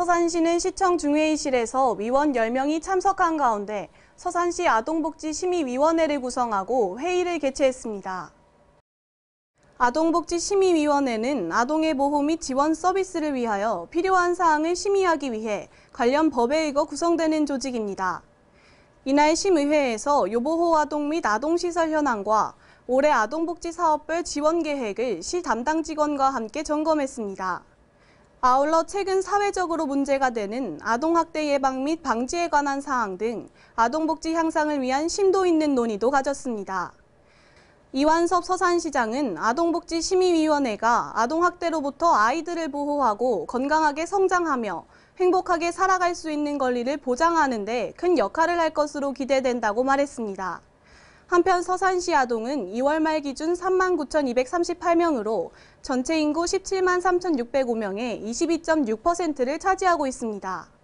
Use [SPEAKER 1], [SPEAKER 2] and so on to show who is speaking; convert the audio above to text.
[SPEAKER 1] 서산시는 시청 중회의실에서 위원 10명이 참석한 가운데 서산시 아동복지심의위원회를 구성하고 회의를 개최했습니다. 아동복지심의위원회는 아동의 보호 및 지원 서비스를 위하여 필요한 사항을 심의하기 위해 관련 법에 의거 구성되는 조직입니다. 이날 심의회에서 요보호 아동 및 아동시설 현황과 올해 아동복지 사업별 지원 계획을 시 담당 직원과 함께 점검했습니다. 아울러 최근 사회적으로 문제가 되는 아동학대 예방 및 방지에 관한 사항 등 아동복지 향상을 위한 심도 있는 논의도 가졌습니다. 이완섭 서산시장은 아동복지심의위원회가 아동학대로부터 아이들을 보호하고 건강하게 성장하며 행복하게 살아갈 수 있는 권리를 보장하는 데 큰 역할을 할 것으로 기대된다고 말했습니다. 한편 서산시 아동은 2월 말 기준 39,238명으로 전체 인구 17만 3,605명의 22.6%를 차지하고 있습니다.